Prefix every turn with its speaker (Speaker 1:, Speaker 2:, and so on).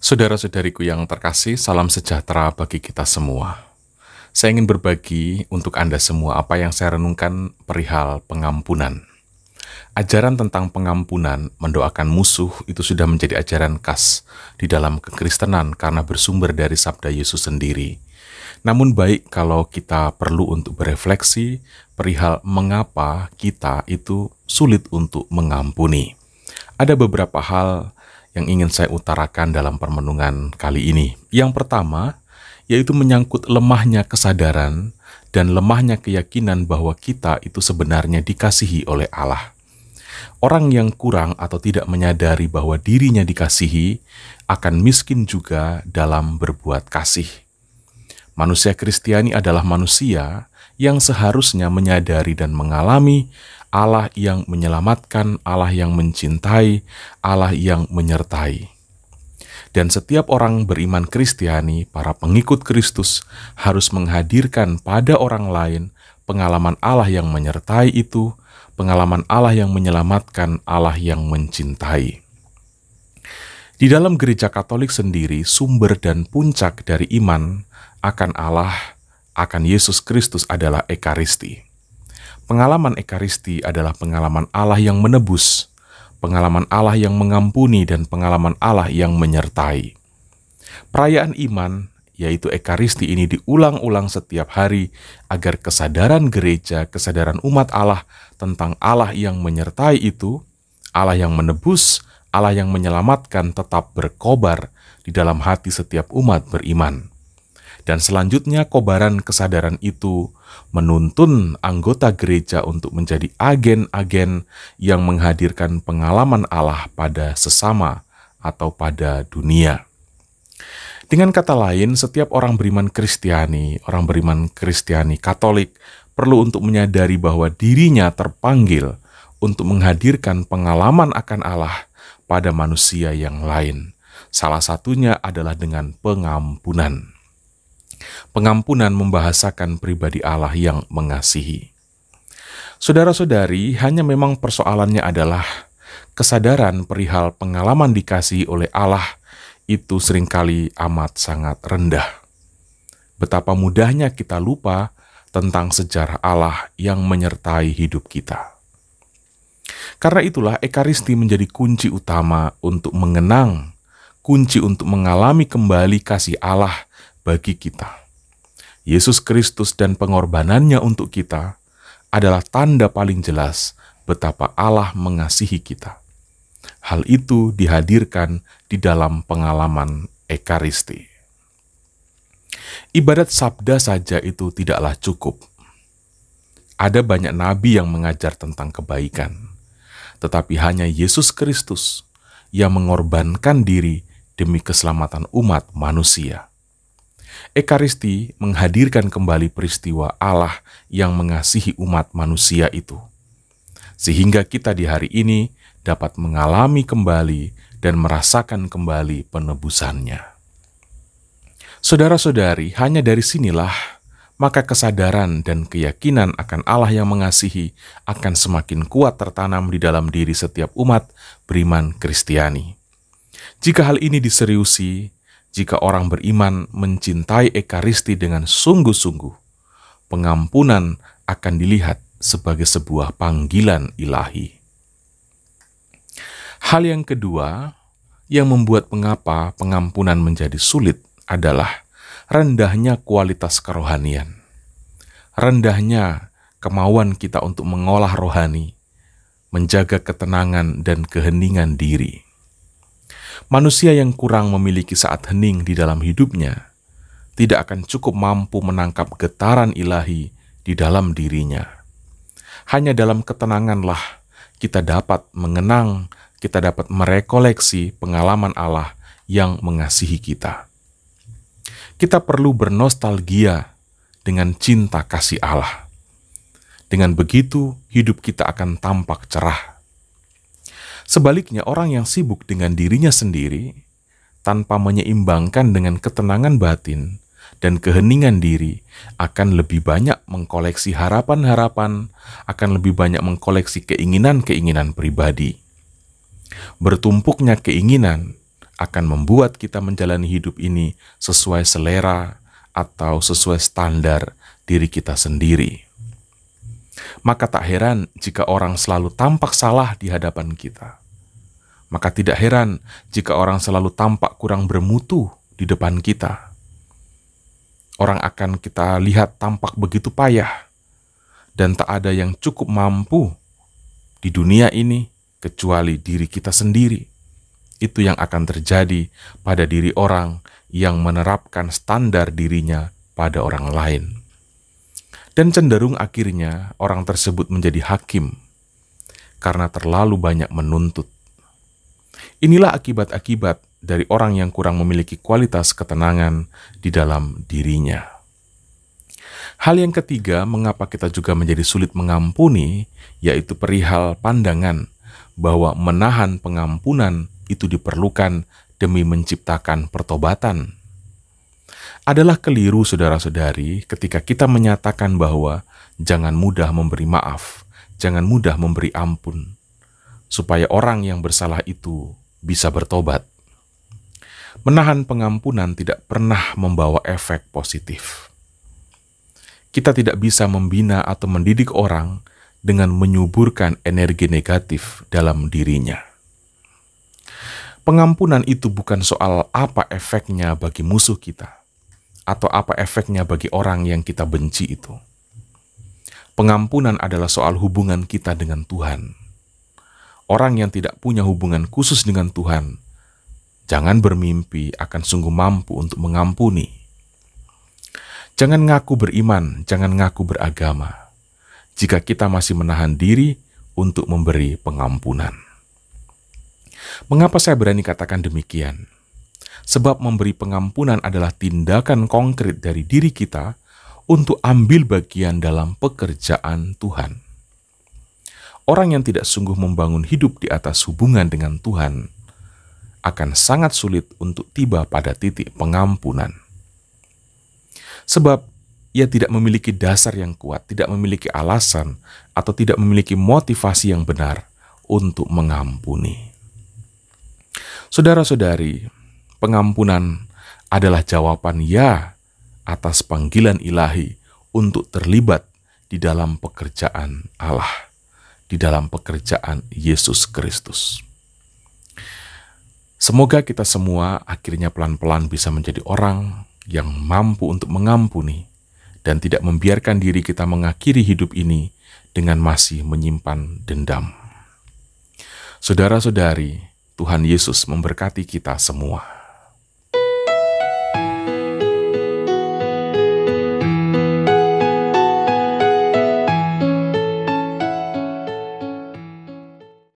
Speaker 1: Saudara-saudariku yang terkasih, salam sejahtera bagi kita semua. Saya ingin berbagi untuk Anda semua apa yang saya renungkan perihal pengampunan. Ajaran tentang pengampunan, mendoakan musuh itu sudah menjadi ajaran khas di dalam kekristenan karena bersumber dari sabda Yesus sendiri. Namun baik kalau kita perlu untuk berefleksi perihal mengapa kita itu sulit untuk mengampuni. Ada beberapa hal yang ingin saya utarakan dalam permenungan kali ini. Yang pertama, yaitu menyangkut lemahnya kesadaran dan lemahnya keyakinan bahwa kita itu sebenarnya dikasihi oleh Allah. Orang yang kurang atau tidak menyadari bahwa dirinya dikasihi akan miskin juga dalam berbuat kasih. Manusia Kristiani adalah manusia yang seharusnya menyadari dan mengalami Allah yang menyelamatkan, Allah yang mencintai, Allah yang menyertai. Dan setiap orang beriman Kristiani, para pengikut Kristus, harus menghadirkan pada orang lain pengalaman Allah yang menyertai itu, pengalaman Allah yang menyelamatkan, Allah yang mencintai. Di dalam gereja Katolik sendiri, sumber dan puncak dari iman akan Allah, akan Yesus Kristus adalah Ekaristi. Pengalaman Ekaristi adalah pengalaman Allah yang menebus, pengalaman Allah yang mengampuni, dan pengalaman Allah yang menyertai. Perayaan iman, yaitu Ekaristi ini diulang-ulang setiap hari agar kesadaran gereja, kesadaran umat Allah tentang Allah yang menyertai itu, Allah yang menebus, Allah yang menyelamatkan tetap berkobar di dalam hati setiap umat beriman. Dan selanjutnya kobaran kesadaran itu menuntun anggota gereja untuk menjadi agen-agen yang menghadirkan pengalaman Allah pada sesama atau pada dunia. Dengan kata lain, setiap orang beriman Kristiani, orang beriman Kristiani Katolik, perlu untuk menyadari bahwa dirinya terpanggil untuk menghadirkan pengalaman akan Allah pada manusia yang lain. Salah satunya adalah dengan pengampunan. Pengampunan membahasakan pribadi Allah yang mengasihi. Saudara-saudari, hanya memang persoalannya adalah kesadaran perihal pengalaman dikasih oleh Allah itu seringkali amat sangat rendah. Betapa mudahnya kita lupa tentang sejarah Allah yang menyertai hidup kita. Karena itulah Ekaristi menjadi kunci utama untuk mengenang, kunci untuk mengalami kembali kasih Allah bagi kita. Yesus Kristus dan pengorbanannya untuk kita adalah tanda paling jelas betapa Allah mengasihi kita. Hal itu dihadirkan di dalam pengalaman Ekaristi. Ibadat sabda saja itu tidaklah cukup. Ada banyak nabi yang mengajar tentang kebaikan, tetapi hanya Yesus Kristus yang mengorbankan diri demi keselamatan umat manusia. Ekaristi menghadirkan kembali peristiwa Allah yang mengasihi umat manusia itu. Sehingga kita di hari ini dapat mengalami kembali dan merasakan kembali penebusannya. Saudara-saudari, hanya dari sinilah maka kesadaran dan keyakinan akan Allah yang mengasihi akan semakin kuat tertanam di dalam diri setiap umat beriman Kristiani. Jika hal ini diseriusi, jika orang beriman mencintai Ekaristi dengan sungguh-sungguh, pengampunan akan dilihat sebagai sebuah panggilan ilahi. Hal yang kedua yang membuat mengapa pengampunan menjadi sulit adalah rendahnya kualitas kerohanian, rendahnya kemauan kita untuk mengolah rohani, menjaga ketenangan dan keheningan diri. Manusia yang kurang memiliki saat hening di dalam hidupnya tidak akan cukup mampu menangkap getaran ilahi di dalam dirinya. Hanya dalam ketenanganlah kita dapat mengenang, kita dapat merekoleksi pengalaman Allah yang mengasihi kita. Kita perlu bernostalgia dengan cinta kasih Allah. Dengan begitu, hidup kita akan tampak cerah. Sebaliknya, orang yang sibuk dengan dirinya sendiri tanpa menyeimbangkan dengan ketenangan batin dan keheningan diri akan lebih banyak mengkoleksi harapan-harapan, akan lebih banyak mengkoleksi keinginan-keinginan pribadi. Bertumpuknya keinginan akan membuat kita menjalani hidup ini sesuai selera atau sesuai standar diri kita sendiri maka tak heran jika orang selalu tampak salah di hadapan kita maka tidak heran jika orang selalu tampak kurang bermutu di depan kita. Orang akan kita lihat tampak begitu payah, dan tak ada yang cukup mampu di dunia ini kecuali diri kita sendiri. Itu yang akan terjadi pada diri orang yang menerapkan standar dirinya pada orang lain, dan cenderung akhirnya orang tersebut menjadi hakim karena terlalu banyak menuntut Inilah akibat-akibat dari orang yang kurang memiliki kualitas ketenangan di dalam dirinya. Hal yang ketiga, mengapa kita juga menjadi sulit mengampuni, yaitu perihal pandangan bahwa menahan pengampunan itu diperlukan demi menciptakan pertobatan. Adalah keliru, saudara-saudari, ketika kita menyatakan bahwa jangan mudah memberi maaf, jangan mudah memberi ampun, supaya orang yang bersalah itu bisa bertobat. Menahan pengampunan tidak pernah membawa efek positif. Kita tidak bisa membina atau mendidik orang dengan menyuburkan energi negatif dalam dirinya. Pengampunan itu bukan soal apa efeknya bagi musuh kita atau apa efeknya bagi orang yang kita benci itu. Pengampunan adalah soal hubungan kita dengan Tuhan Orang yang tidak punya hubungan khusus dengan Tuhan, jangan bermimpi akan sungguh mampu untuk mengampuni. Jangan ngaku beriman, jangan ngaku beragama. Jika kita masih menahan diri untuk memberi pengampunan. Mengapa saya berani katakan demikian? Sebab memberi pengampunan adalah tindakan konkret dari diri kita untuk ambil bagian dalam pekerjaan Tuhan orang yang tidak sungguh membangun hidup di atas hubungan dengan Tuhan akan sangat sulit untuk tiba pada titik pengampunan. Sebab ia tidak memiliki dasar yang kuat, tidak memiliki alasan, atau tidak memiliki motivasi yang benar untuk mengampuni. Saudara-saudari, pengampunan adalah jawaban ya atas panggilan ilahi untuk terlibat di dalam pekerjaan Allah di dalam pekerjaan Yesus Kristus. Semoga kita semua akhirnya pelan-pelan bisa menjadi orang yang mampu untuk mengampuni dan tidak membiarkan diri kita mengakhiri hidup ini dengan masih menyimpan dendam. Saudara-saudari, Tuhan Yesus memberkati kita semua.